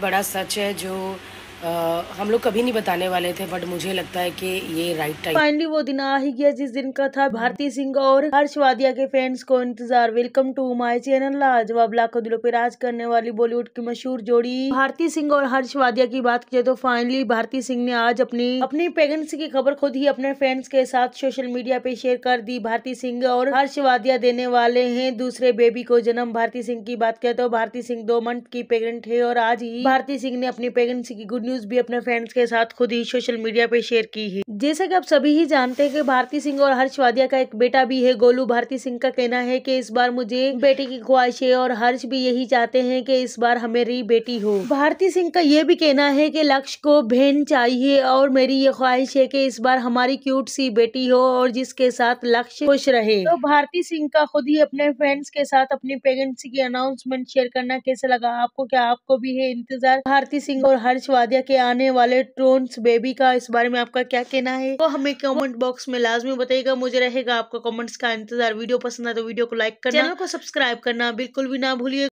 बड़ा सच है जो आ, हम लोग कभी नहीं बताने वाले थे बट मुझे लगता है कि ये राइट टाइम फाइनली वो दिन आ ही गया जिस दिन का था भारती सिंह और हर्ष वादिया के फैंस को इंतजार वेलकम टू माय चैनल लाजवाब लाखों दिलों पे राज करने वाली बॉलीवुड की मशहूर जोड़ी भारती सिंह और हर्ष वादिया की बात की तो फाइनली भारती सिंह ने आज अपनी अपनी प्रेगनेंसी की खबर खुद ही अपने फैंस के साथ सोशल मीडिया पे शेयर कर दी भारती सिंह और हर्ष वादिया देने वाले है दूसरे बेबी को जन्म भारती सिंह की बात किया तो भारती सिंह दो मंथ की प्रेगनेंट है और आज ही भारती सिंह ने अपनी प्रेगनेंसी की गुड न्यूज़ भी अपने फ्रेंड्स के साथ खुद ही सोशल मीडिया पे शेयर की है जैसा कि आप सभी ही जानते हैं कि भारती सिंह और हर्ष वादिया का एक बेटा भी है गोलू भारती सिंह का कहना है कि इस बार मुझे बेटी की ख्वाहिश है और हर्ष भी यही चाहते हैं कि इस बार हमारी बेटी हो भारती सिंह का ये भी कहना है कि लक्ष्य को बहन चाहिए और मेरी ये ख्वाहिश है कि इस बार हमारी क्यूट सी बेटी हो और जिसके साथ लक्ष्य खुश रहे तो भारती सिंह का खुद ही अपने फ्रेंड्स के साथ अपनी प्रेगनेंसी की अनाउंसमेंट शेयर करना कैसे लगा आपको क्या आपको भी है इंतजार भारती सिंह और हर्ष वादिया के आने वाले ट्रोन्स बेबी का इस बारे में आपका क्या कहना करना है तो वो हमें कमेंट बॉक्स में लाजमी बताएगा मुझे रहेगा आपका कमेंट्स का इंतजार वीडियो पसंद आए तो वीडियो को लाइक करना चैनल को सब्सक्राइब करना बिल्कुल भी ना भूलिए